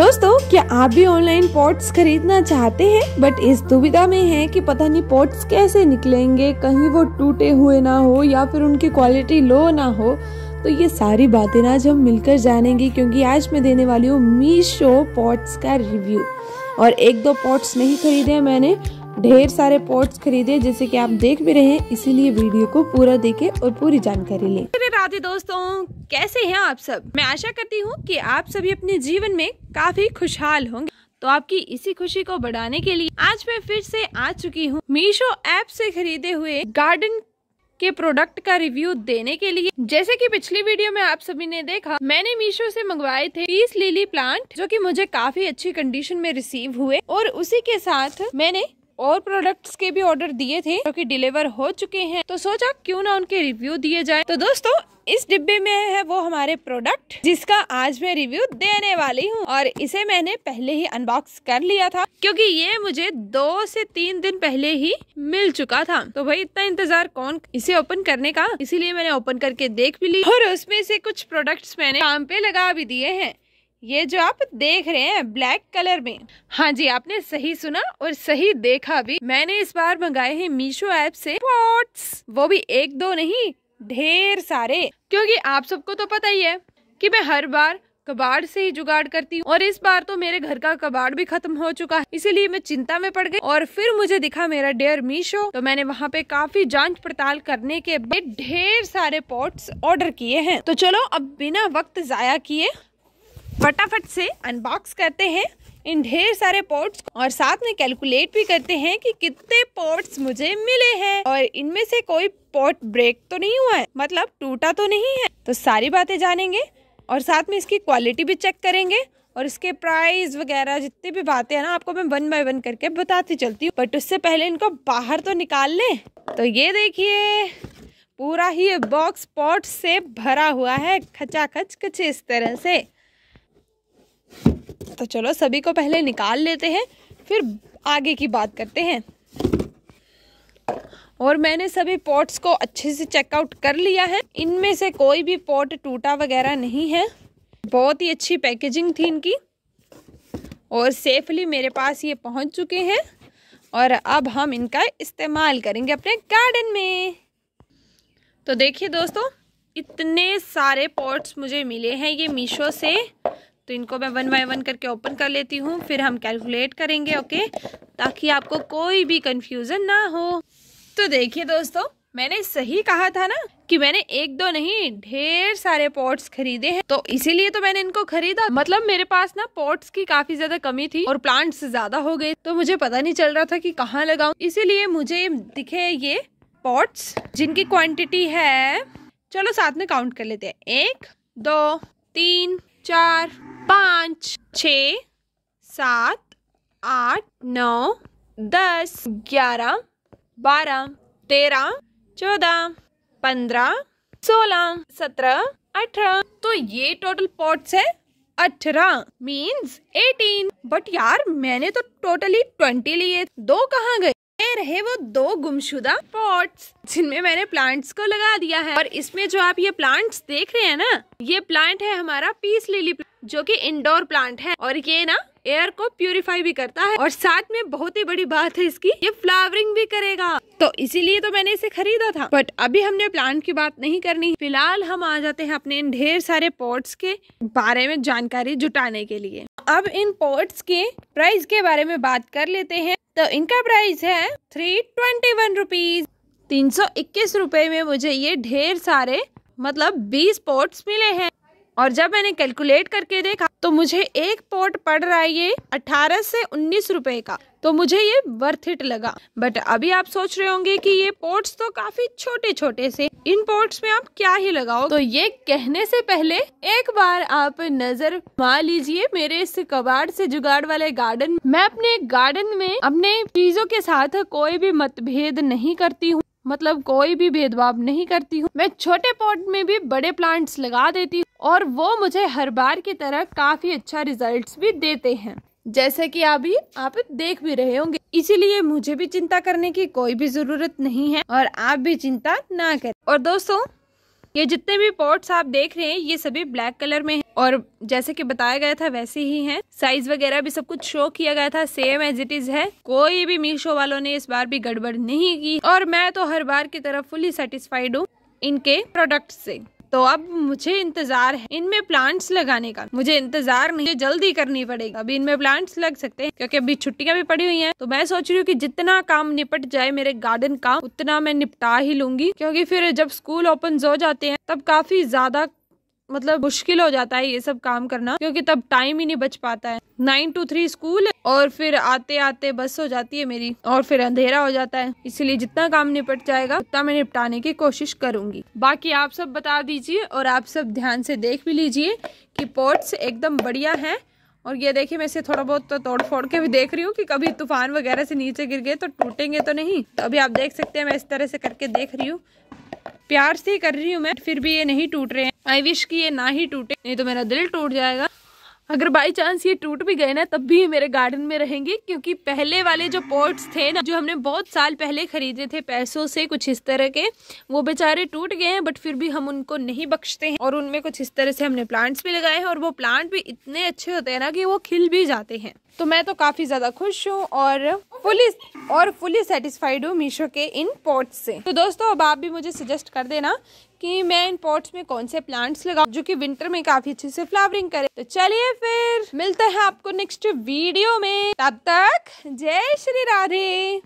दोस्तों क्या आप भी ऑनलाइन पॉट्स खरीदना चाहते हैं बट इस दुविधा में है कि पता नहीं पॉट्स कैसे निकलेंगे कहीं वो टूटे हुए ना हो या फिर उनकी क्वालिटी लो ना हो तो ये सारी बातें ना आज हम मिलकर जानेंगे क्योंकि आज मैं देने वाली हूँ मीशो पॉट्स का रिव्यू और एक दो पॉट्स नहीं खरीदे मैंने ढेर सारे पॉट्स खरीदे जैसे कि आप देख भी रहे हैं इसीलिए वीडियो को पूरा देखें और पूरी जानकारी लें मेरे राधे दोस्तों कैसे हैं आप सब मैं आशा करती हूँ कि आप सभी अपने जीवन में काफी खुशहाल होंगे तो आपकी इसी खुशी को बढ़ाने के लिए आज मैं फिर से आ चुकी हूँ मीशो ऐप से खरीदे हुए गार्डन के प्रोडक्ट का रिव्यू देने के लिए जैसे कि पिछली वीडियो में आप सभी ने देखा मैंने मीशो से मंगवाए थे पीस लिली प्लांट जो कि मुझे काफी अच्छी कंडीशन में रिसीव हुए और उसी के साथ मैंने और प्रोडक्ट्स के भी ऑर्डर दिए थे जो कि डिलीवर हो चुके हैं तो सोचा क्यों ना उनके रिव्यू दिए जाए तो दोस्तों इस डिब्बे में है वो हमारे प्रोडक्ट जिसका आज मैं रिव्यू देने वाली हूँ और इसे मैंने पहले ही अनबॉक्स कर लिया था क्योंकि ये मुझे दो से तीन दिन पहले ही मिल चुका था तो भाई इतना इंतजार कौन इसे ओपन करने का इसीलिए मैंने ओपन करके देख भी ली और उसमें से कुछ प्रोडक्ट्स मैंने काम पे लगा भी दिए हैं ये जो आप देख रहे हैं ब्लैक कलर में हाँ जी आपने सही सुना और सही देखा भी मैंने इस बार मंगाए हैं मीशो ऐप से पॉट्स वो भी एक दो नहीं ढेर सारे क्योंकि आप सबको तो पता ही है कि मैं हर बार कबाड़ से ही जुगाड़ करती हूँ और इस बार तो मेरे घर का कबाड़ भी खत्म हो चुका है इसीलिए मैं चिंता में पड़ गई और फिर मुझे दिखा मेरा डेयर मीशो तो मैंने वहाँ पे काफी जांच पड़ताल करने के बाद ढेर सारे पॉट्स ऑर्डर किए हैं तो चलो अब बिना वक्त जाया किए फटाफट से अनबॉक्स करते हैं इन ढेर सारे पॉट्स और साथ में कैलकुलेट भी करते हैं कि कितने पॉट्स मुझे मिले हैं और इनमें से कोई पॉट ब्रेक तो नहीं हुआ है मतलब टूटा तो नहीं है तो सारी बातें जानेंगे और साथ में इसकी क्वालिटी भी चेक करेंगे और इसके प्राइस वगैरह जितनी भी बातें हैं ना आपको मैं वन बाय वन करके बताती चलती हूँ बट उससे पहले इनको बाहर तो निकाल लें तो ये देखिए पूरा ही बॉक्स पॉट से भरा हुआ है खचाखच कुछ इस तरह से तो चलो सभी को पहले निकाल लेते हैं फिर आगे की बात करते हैं और मैंने सभी पॉट्स को अच्छे से चेकआउट कर लिया है इनमें से कोई भी पॉट टूटा वगैरह नहीं है बहुत ही अच्छी पैकेजिंग थी इनकी और सेफली मेरे पास ये पहुंच चुके हैं और अब हम इनका इस्तेमाल करेंगे अपने गार्डन में तो देखिए दोस्तों इतने सारे पॉट्स मुझे मिले हैं ये मीशो से तो इनको मैं वन बाय वन करके ओपन कर लेती हूँ फिर हम कैलकुलेट करेंगे ओके ताकि आपको कोई भी कन्फ्यूज़न ना हो तो देखिए दोस्तों मैंने सही कहा था ना कि मैंने एक दो नहीं ढेर सारे पॉट्स खरीदे हैं तो इसीलिए तो मैंने इनको खरीदा मतलब मेरे पास ना पॉट्स की काफी ज्यादा कमी थी और प्लांट्स ज्यादा हो गए तो मुझे पता नहीं चल रहा था कि कहाँ लगाऊ इसीलिए मुझे दिखे ये पॉट्स जिनकी क्वांटिटी है चलो साथ में काउंट कर लेते हैं एक दो तीन चार पाँच छ सात आठ नौ दस ग्यारह बारह तेरह चौदह पंद्रह सोलह सत्रह अठारह तो ये टोटल पॉट्स है अठारह मीन्स एटीन बट यार मैंने तो टोटली ट्वेंटी लिए दो कहाँ गए रहे वो दो गुमशुदा पॉट्स जिनमें मैंने प्लांट्स को लगा दिया है और इसमें जो आप ये प्लांट्स देख रहे हैं ना ये प्लांट है हमारा पीस लिली जो कि इंडोर प्लांट है और ये ना एयर को प्यूरिफाई भी करता है और साथ में बहुत ही बड़ी बात है इसकी ये फ्लावरिंग भी करेगा तो इसीलिए तो मैंने इसे खरीदा था बट अभी हमने प्लांट की बात नहीं करनी फिलहाल हम आ जाते हैं अपने इन ढेर सारे पॉट्स के बारे में जानकारी जुटाने के लिए अब इन पॉट्स के प्राइस के बारे में बात कर लेते हैं तो इनका प्राइस है थ्री ट्वेंटी वन रुपीज़ तीन सौ इक्कीस रुपए में मुझे ये ढेर सारे मतलब बीस पॉट्स मिले हैं और जब मैंने कैलकुलेट करके देखा तो मुझे एक पॉट पड़ रहा है ये अठारह से उन्नीस रुपए का तो मुझे ये वर्थ इट लगा बट अभी आप सोच रहे होंगे कि ये पॉट्स तो काफी छोटे छोटे से इन पॉट्स में आप क्या ही लगाओ तो ये कहने से पहले एक बार आप नजर मार लीजिए मेरे इस कबाड़ से जुगाड़ वाले गार्डन मैं अपने गार्डन में अपने चीजों के साथ कोई भी मतभेद नहीं करती हूँ मतलब कोई भी भेदभाव नहीं करती हूँ मैं छोटे पॉट में भी बड़े प्लांट्स लगा देती हूँ और वो मुझे हर बार की तरह काफ़ी अच्छा रिजल्ट्स भी देते हैं जैसे कि अभी आप देख भी रहे होंगे इसीलिए मुझे भी चिंता करने की कोई भी जरूरत नहीं है और आप भी चिंता ना करें और दोस्तों ये जितने भी पॉट्स आप देख रहे हैं ये सभी ब्लैक कलर में है और जैसे कि बताया गया था वैसे ही है साइज वगैरह भी सब कुछ शो किया गया था सेम एज इट इज है कोई भी मीशो वालों ने इस बार भी गड़बड़ नहीं की और मैं तो हर बार की तरफ फुली सेटिस्फाइड हूँ इनके प्रोडक्ट से तो अब मुझे इंतजार है इनमें प्लांट्स लगाने का मुझे इंतजार नहीं जल्दी करनी पड़ेगी अभी इनमें प्लांट्स लग सकते हैं क्योंकि अभी छुट्टियां भी पड़ी हुई हैं तो मैं सोच रही हूँ कि जितना काम निपट जाए मेरे गार्डन का उतना मैं निपटा ही लूंगी क्योंकि फिर जब स्कूल ओपन हो जाते हैं तब काफी ज्यादा मतलब मुश्किल हो जाता है ये सब काम करना क्योंकि तब टाइम ही नहीं बच पाता है नाइन टू थ्री स्कूल और फिर आते आते बस हो जाती है मेरी और फिर अंधेरा हो जाता है इसलिए जितना काम निपट जाएगा उतना मैं निपटाने की कोशिश करूंगी बाकी आप सब बता दीजिए और आप सब ध्यान से देख भी लीजिए कि पोर्ट्स एकदम बढ़िया है और ये देखिए मैं इसे थोड़ा बहुत तो तोड़ फोड़ के भी देख रही हूँ कि कभी तूफान वगैरह से नीचे गिर गए तो टूटेंगे तो नहीं तो अभी आप देख सकते हैं मैं इस तरह से करके देख रही हूँ प्यार से कर रही हूँ मैं फिर भी ये नहीं टूट रहे हैं आई विश कि ये ना ही टूटे नहीं तो मेरा दिल टूट जाएगा अगर बाई चांस ये टूट भी गए ना तब भी मेरे गार्डन में रहेंगे क्योंकि पहले वाले जो पॉट्स थे ना जो हमने बहुत साल पहले खरीदे थे पैसों से कुछ इस तरह के वो बेचारे टूट गए हैं बट फिर भी हम उनको नहीं बख्शते हैं और उनमें कुछ इस तरह से हमने प्लांट्स भी लगाए हैं और वो प्लांट भी इतने अच्छे होते हैं ना कि वो खिल भी जाते हैं तो मैं तो काफ़ी ज़्यादा खुश हूँ और फुली और फुली सेटिस्फाइड हूँ मीशो के इन पॉट्स से तो दोस्तों अब आप भी मुझे सजेस्ट कर देना कि मैं इन पॉट्स में कौन से प्लांट्स लगाऊं जो कि विंटर में काफ़ी अच्छे से फ्लावरिंग करे तो चलिए फिर मिलते हैं आपको नेक्स्ट वीडियो में तब तक जय श्री राधे